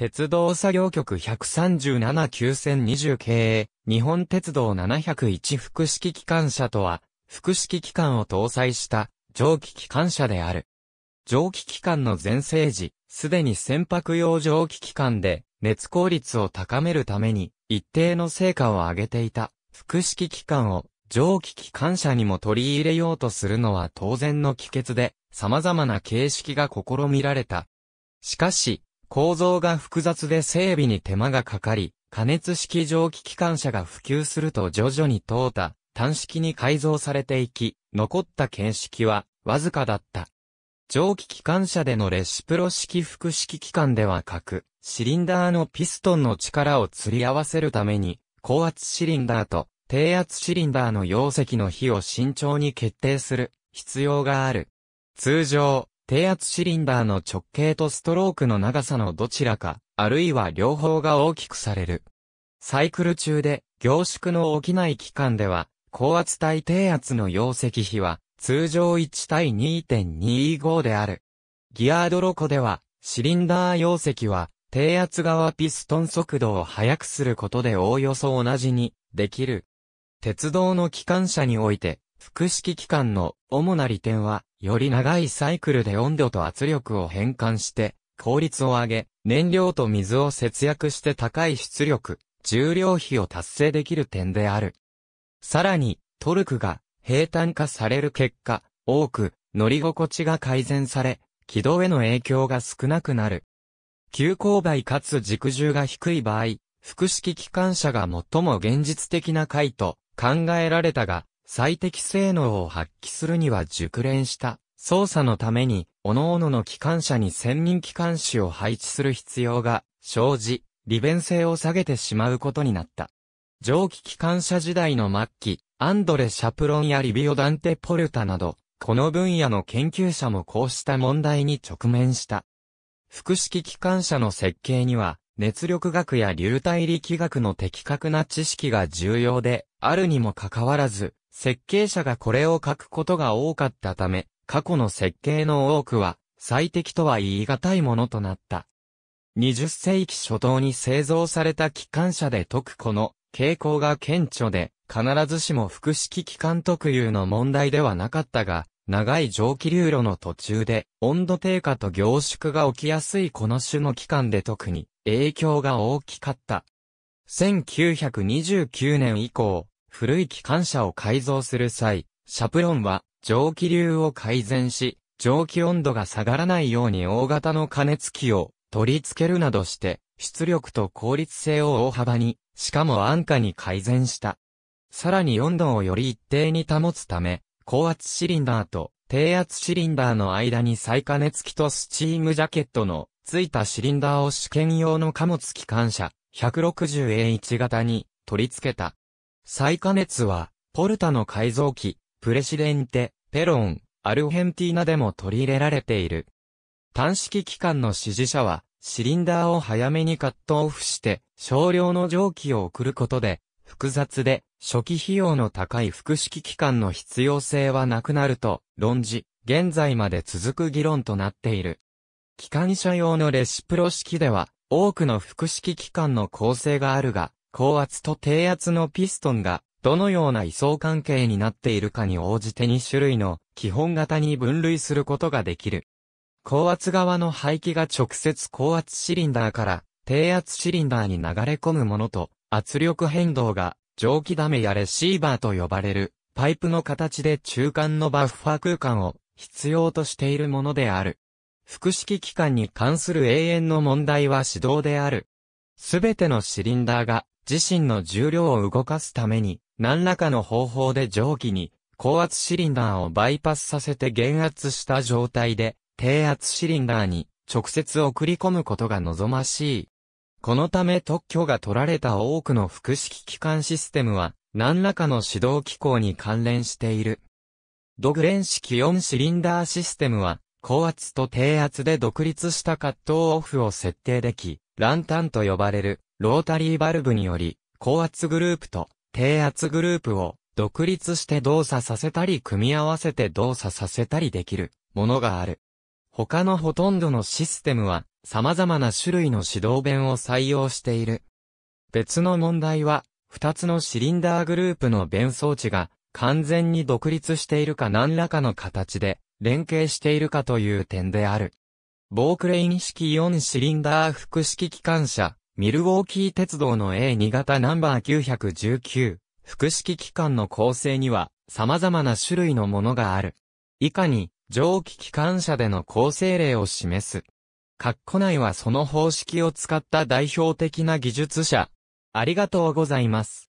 鉄道作業局137 9020系、日本鉄道701複式機関車とは、複式機関を搭載した蒸気機関車である。蒸気機関の前世時、すでに船舶用蒸気機関で熱効率を高めるために一定の成果を上げていた複式機関を蒸気機関車にも取り入れようとするのは当然の帰結で様々な形式が試みられた。しかし、構造が複雑で整備に手間がかかり、加熱式蒸気機関車が普及すると徐々に淘汰、単式に改造されていき、残った形式はわずかだった。蒸気機関車でのレシプロ式複式機関では各、シリンダーのピストンの力を釣り合わせるために、高圧シリンダーと低圧シリンダーの容積の比を慎重に決定する必要がある。通常、低圧シリンダーの直径とストロークの長さのどちらか、あるいは両方が大きくされる。サイクル中で凝縮の起きない期間では、高圧対低圧の容積比は通常1対2.25である。ギアドロコでは、シリンダー容積は、低圧側ピストン速度を速くすることでおおよそ同じに、できる。鉄道の機関車において、複式機関の主な利点は、より長いサイクルで温度と圧力を変換して、効率を上げ、燃料と水を節約して高い出力、重量比を達成できる点である。さらに、トルクが平坦化される結果、多く乗り心地が改善され、軌道への影響が少なくなる。急勾配かつ軸重が低い場合、複式機関車が最も現実的な回と考えられたが、最適性能を発揮するには熟練した操作のために、各々の機関車に専任機関士を配置する必要が生じ、利便性を下げてしまうことになった。蒸気機関車時代の末期、アンドレ・シャプロンやリビオ・ダンテ・ポルタなど、この分野の研究者もこうした問題に直面した。複式機関車の設計には、熱力学や流体力学の的確な知識が重要で、あるにもかかわらず、設計者がこれを書くことが多かったため、過去の設計の多くは、最適とは言い難いものとなった。20世紀初頭に製造された機関車で解くこの傾向が顕著で、必ずしも複式機関特有の問題ではなかったが、長い蒸気流路の途中で温度低下と凝縮が起きやすいこの種の機関で特に影響が大きかった。1929年以降、古い機関車を改造する際、シャプロンは蒸気流を改善し、蒸気温度が下がらないように大型の加熱器を取り付けるなどして、出力と効率性を大幅に、しかも安価に改善した。さらに温度をより一定に保つため、高圧シリンダーと低圧シリンダーの間に再加熱器とスチームジャケットの付いたシリンダーを試験用の貨物機関車 160A1 型に取り付けた。再加熱は、ポルタの改造機、プレシデンテ、ペロン、アルヘンティーナでも取り入れられている。短式機関の支持者は、シリンダーを早めにカットオフして、少量の蒸気を送ることで、複雑で、初期費用の高い複式機関の必要性はなくなると、論じ、現在まで続く議論となっている。機関車用のレシプロ式では、多くの複式機関の構成があるが、高圧と低圧のピストンが、どのような位相関係になっているかに応じて2種類の基本型に分類することができる。高圧側の排気が直接高圧シリンダーから低圧シリンダーに流れ込むものと圧力変動が蒸気ダメやレシーバーと呼ばれるパイプの形で中間のバッファー空間を必要としているものである。複式機関に関する永遠の問題は指導である。すべてのシリンダーが自身の重量を動かすために、何らかの方法で蒸気に、高圧シリンダーをバイパスさせて減圧した状態で、低圧シリンダーに直接送り込むことが望ましい。このため特許が取られた多くの複式機関システムは、何らかの指導機構に関連している。ドグレン式4シリンダーシステムは、高圧と低圧で独立したカットオフを設定でき、ランタンと呼ばれるロータリーバルブにより、高圧グループと低圧グループを独立して動作させたり組み合わせて動作させたりできるものがある。他のほとんどのシステムは様々な種類の指導弁を採用している。別の問題は、二つのシリンダーグループの弁装置が完全に独立しているか何らかの形で連携しているかという点である。ボークレイン式4シリンダー複式機関車ミルウォーキー鉄道の A2 型ナンバー919、複式機関の構成には様々な種類のものがある。以下に、蒸気機関車での構成例を示す。括弧内はその方式を使った代表的な技術者。ありがとうございます。